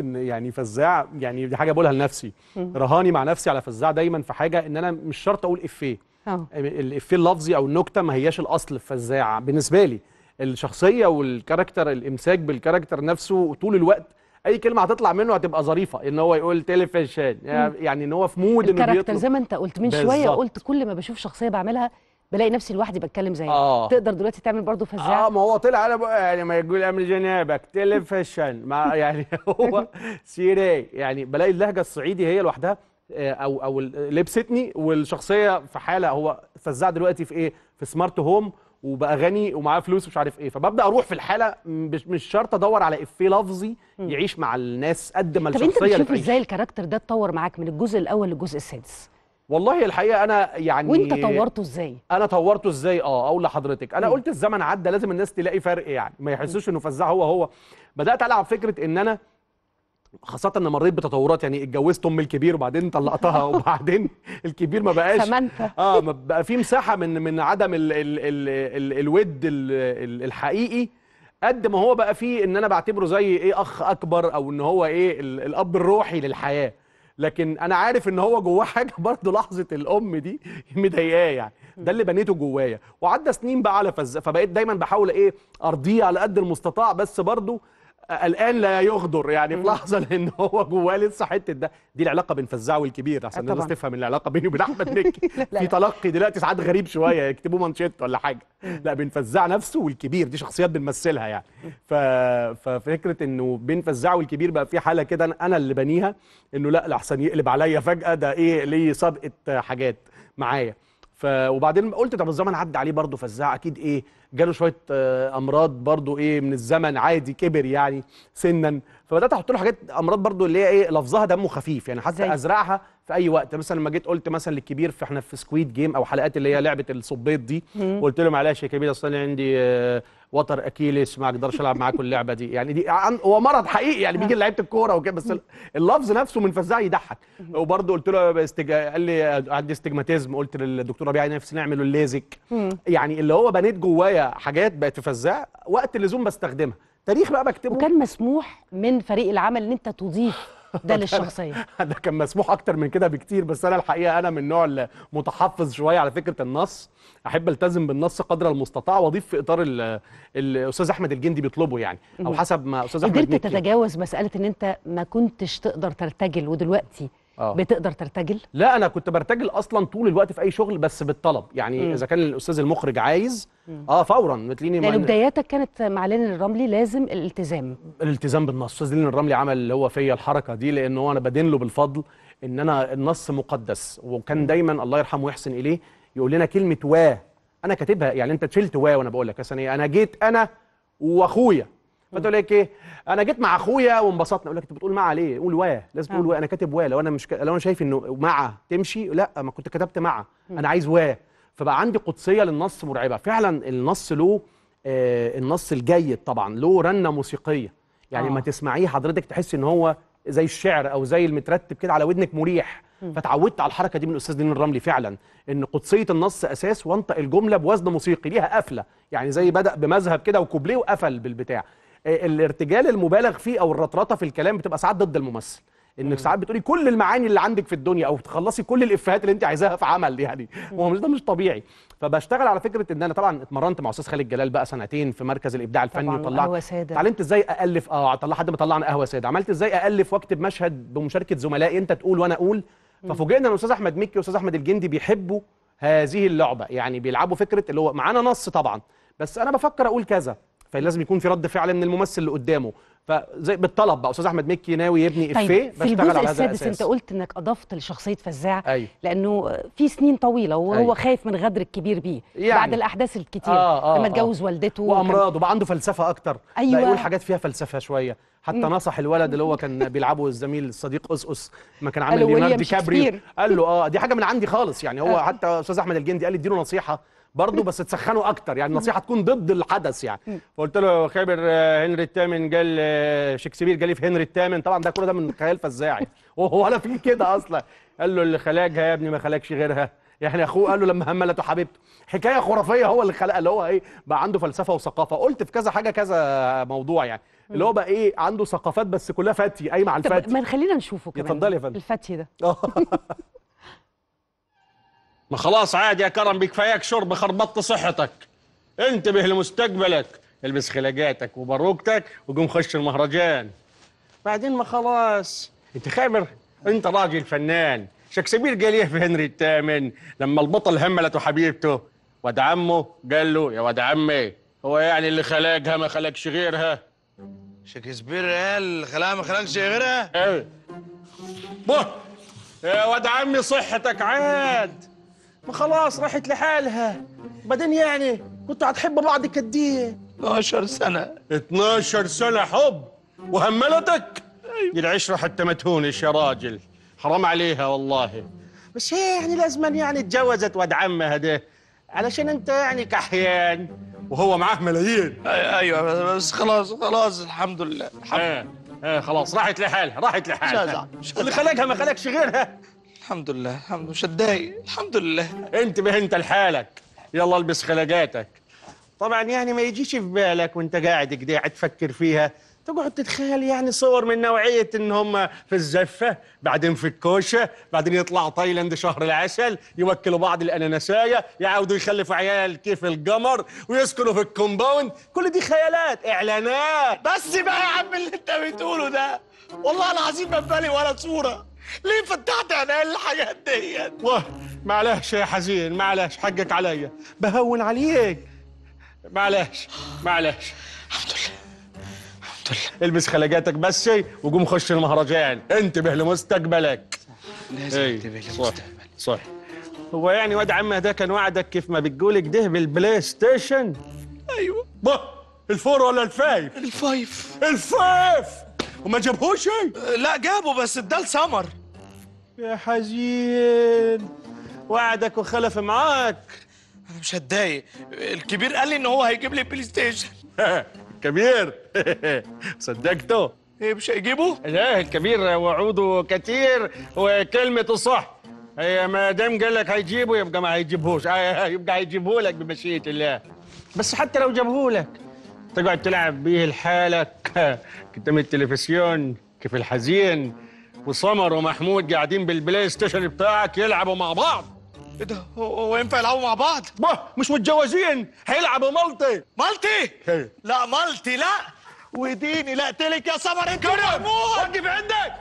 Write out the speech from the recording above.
ان يعني فزاع يعني دي حاجه بقولها لنفسي رهاني مع نفسي على فزاع دايما في حاجه ان انا مش شرط اقول افيه اه. الافيه اللفظي او النكته ما هياش الاصل في فزاع بالنسبه لي الشخصيه والكاركتر الامساك بالكاركتر نفسه طول الوقت اي كلمه هتطلع منه هتبقى ظريفه ان هو يقول تلفزيون يعني ان هو في مود انه بيطلب زي ما انت قلت من شويه قلت كل ما بشوف شخصيه بعملها بلاقي نفسي لوحدي بتكلم زيك آه. تقدر دلوقتي تعمل برضه فزاعه اه ما هو طلع على بقى يعني ما يقول اعمل جنابك تلفشن ما يعني هو سيري يعني بلاقي اللهجه الصعيدي هي لوحدها آه، او او لبستني والشخصيه في حاله هو فزاع دلوقتي في ايه في سمارت هوم وبقى غني ومعاه فلوس ومش عارف ايه فببدا اروح في الحاله مش شرط ادور على افيه لفظي يعيش مع الناس قد ما الشخصيه طب انت بتشوف ازاي الكاركتر ده اتطور معاك من الجزء الاول للجزء السادس والله الحقيقه انا يعني وانت طورته ازاي انا طورته ازاي اه اقول لحضرتك انا م. قلت الزمن عدى لازم الناس تلاقي فرق يعني ما يحسوش انه فزع هو هو بدات العب فكره ان انا خاصة ان مريت بتطورات يعني اتجوزت ام الكبير وبعدين طلقتها وبعدين الكبير ما بقاش اه اه بقى في مساحة من من عدم الـ الـ الـ الـ الود الـ الـ الحقيقي قد ما هو بقى فيه ان انا بعتبره زي ايه اخ اكبر او ان هو ايه الاب الروحي للحياة لكن انا عارف ان هو جواه حاجه برضه لحظه الام دي مضايقاه يعني ده اللي بنيته جوايا وعدى سنين بقى على فز فبقيت دايما بحاول ايه ارضيه على قد المستطاع بس برضه الان لا يغدر يعني في لحظه لان هو جواه لسه حته ده دي العلاقه بين فزاع والكبير عشان آه، الناس تفهم العلاقه بيني وبين احمد مكي في تلقي دلوقتي ساعات غريب شويه يكتبوا مانشيت ولا حاجه لا بين فزاع نفسه والكبير دي شخصيات بنمثلها يعني ففكره انه بين فزاع والكبير بقى في حاله كده انا اللي بنيها انه لا الاحسن يقلب عليا فجاه ده ايه ليه سابقه حاجات معايا ف وبعدين قلت طب الزمن عدى عليه برضه فزاع اكيد ايه جاله شويه آه، امراض برضه ايه من الزمن عادي كبر يعني سنا فبدات احط له حاجات امراض برضه اللي هي ايه لفظها دمه خفيف يعني حتى ازرعها في اي وقت مثلا لما جيت قلت مثلا للكبير فاحنا في سكويد جيم او حلقات اللي هي لعبه الصبيط دي قلت له معلش يا كبير اصل انا عندي آه، وتر اكيليس ما اقدرش العب معاكم اللعبه دي يعني دي هو مرض حقيقي يعني بيجي لعيبه الكوره وكده بس اللفظ نفسه من فزاع يضحك وبرده قلت له استج... قال لي عندي استجماتيزم قلت للدكتور ربيع نفسي نعمل الليزك يعني اللي هو بنيت جوايا حاجات بقت فزاع وقت اللزوم بستخدمها تاريخ بقى بكتبه وكان مسموح من فريق العمل ان انت تضيف ده للشخصيه ده كان مسموح اكتر من كده بكتير بس انا الحقيقه انا من النوع المتحفظ شويه على فكره النص احب التزم بالنص قدر المستطاع واضيف في اطار الاستاذ احمد الجندي بيطلبه يعني او حسب ما استاذ احمد قدرت تتجاوز مساله ان انت ما كنتش تقدر ترتجل ودلوقتي أوه. بتقدر ترتجل لا انا كنت برتجل اصلا طول الوقت في اي شغل بس بالطلب يعني مم. اذا كان الاستاذ المخرج عايز مم. اه فورا بتلاقيني لان يعني بداياتك كانت مع لين الرملي لازم الالتزام الالتزام بالنص استاذ لين الرملي عمل اللي هو فيا الحركه دي لان هو انا بدين له بالفضل ان انا النص مقدس وكان دايما الله يرحمه ويحسن اليه يقول لنا كلمه وا انا كاتبها يعني انت شلت وا وانا بقول لك انا جيت انا واخويا فتقول لك ايه انا جيت مع اخويا وانبسطنا اقول لك انت بتقول مع ليه قول وا لازم تقول آه. وا انا كاتب وا لو انا مش ك... لو انا شايف انه مع تمشي لا ما كنت كتبت مع انا عايز وا فبقى عندي قدسيه للنص مرعبه فعلا النص له آه النص الجيد طبعا له رنه موسيقيه يعني آه. ما تسمعيه حضرتك تحس ان هو زي الشعر او زي المترتب كده على ودنك مريح فتعودت على الحركه دي من الاستاذ دين الرملي فعلا ان قدسيه النص اساس وانطق الجمله بوزن موسيقي ليها قفله يعني زي بدا بمذهب كده وكوبليه وقفل بالبتاع آه، الارتجال المبالغ فيه او الرطرطه في الكلام بتبقى ساعات ضد الممثل انك ساعات بتقولي كل المعاني اللي عندك في الدنيا او بتخلصي كل الافيهات اللي انت عايزاها في عمل يعني هو مش ده مش طبيعي فبشتغل على فكره ان انا طبعا اتمرنت مع استاذ خالد جلال بقى سنتين في مركز الابداع الفني وطلعت تعلمت ازاي الف اه طلع حد ما طلعنا قهوه ساده عملت ازاي الف واكتب مشهد بمشاركه زملائي انت تقول وانا اقول ففوجئنا ان استاذ احمد مكي واستاذ احمد الجندي بيحبوا هذه اللعبه يعني بيلعبوا فكره اللي هو معانا نص طبعا بس انا بفكر اقول كذا فلازم يكون في رد فعل من الممثل اللي قدامه فزي بالطلب بقى استاذ احمد مكي ناوي يبني طيب افيه بشتغل على هذا الاساس السادس انت قلت انك اضفت لشخصيه فزاع أيوه. لانه في سنين طويله وهو أي. أيوه. خايف من غدر الكبير بيه يعني بعد الاحداث الكتير آه آه لما آه. اتجوز آه والدته وامراض وبقى عنده فلسفه اكتر أيوه. بقى يقول حاجات فيها فلسفه شويه حتى مم. نصح الولد اللي هو كان بيلعبه الزميل الصديق اس ما كان عامل ليوناردو دي قال له اه دي حاجه من عندي خالص يعني هو آه. حتى استاذ احمد الجندي قال اديله نصيحه برضه بس تسخنه اكتر يعني النصيحه تكون ضد الحدث يعني فقلت له خابر آه، هنري الثامن قال شكسبير جالي في هنري الثامن طبعا ده كله ده من خيال فزاعي وهو ولا في كده اصلا قال له اللي خلاجها يا ابني ما خلاكش غيرها يعني اخوه قال له لما هملته حبيبته حكايه خرافيه هو اللي خلقها اللي هو ايه بقى عنده فلسفه وثقافه قلت في كذا حاجه كذا موضوع يعني اللي هو بقى ايه عنده ثقافات بس كلها فتي قايمه على الفتي طب ما خلينا نشوفه كمان اتفضلي يا فندم الفتي ده آه. ما خلاص عادي يا كرم بكفاياك شرب خربطت صحتك انتبه لمستقبلك البس خلاجاتك وباروكتك وقوم خش المهرجان بعدين ما خلاص انت خابر انت راجل فنان شكسبير قال ايه في هنري الثامن لما البطل هملته حبيبته واد عمه قال له يا واد عمي هو يعني اللي خلاقها ما خلقش غيرها شكسبير قال خلاها ما خلقش غيرها؟ ايه يا واد عمي صحتك عاد ما خلاص راحت لحالها بعدين يعني كنتوا هتحبوا بعض كديه 12 سنة 12 سنة حب وهملتك أيوة. العشرة حتى ما تهونش يا راجل حرام عليها والله بس هي يعني لازم يعني اتجوزت واد عمها ده علشان انت يعني كحيان وهو معاه ملايين ايوه بس خلاص خلاص الحمد لله الحمد آه. آه خلاص راحت لحالها راحت لحالها اللي خلقها ما خلقش غيرها الحمد لله الحمد مش هتضايق الحمد لله انتبه انت لحالك يلا البس خلاجاتك طبعا يعني ما يجيش في بالك وانت قاعد كده قاعد تفكر فيها تقعد تتخيل يعني صور من نوعيه ان هم في الزفه بعدين في الكوشه بعدين يطلعوا تايلاند شهر العسل يوكلوا بعض الاناناسايه يعودوا يخلفوا عيال كيف القمر ويسكنوا في الكومباوند كل دي خيالات اعلانات بس بقى يا عم اللي انت بتقوله ده والله العظيم ما بالي ولا صوره ليه فتحت عينيا الحاجات ديت معلش يا حزين معلش حقك عليا بهون عليك معلش معلش الحمد لله الحمد لله البس خلاجاتك بس وقوم خش المهرجان انتبه لمستقبلك لازم إيه، انتبه لمستقبلك صح هو يعني واد عمه ده كان وعدك كيف ما بتقول كده بالبلاي ستيشن ايوه ده الفور ولا الفايف الفايف الفايف وما جابهوش ايه لا جابه بس اداه سمر يا حزين وعدك وخلف معاك انا مش هتضايق الكبير قال لي ان هو هيجيب لي بلاي ستيشن كبير صدقته ايه مش هيجيبه لا الكبير وعوده كتير وكلمه صح هي إيه، ما دام قال لك هيجيبه يبقى ما هيجيبهوش آه، يبقى هيجيبه لك بمشيئه الله بس حتى لو جابه لك تقعد تلعب بيه لحالك قدام التلفزيون كيف الحزين وسمر ومحمود قاعدين بالبلاي ستيشن بتاعك يلعبوا مع بعض ايه ده هو ينفع يلعبوا مع بعض؟ ما مش متجوزين هيلعبوا مالتي مالتي؟ إيه؟ لا مالتي لا وديني لا تلك يا سمر انت وقف عندك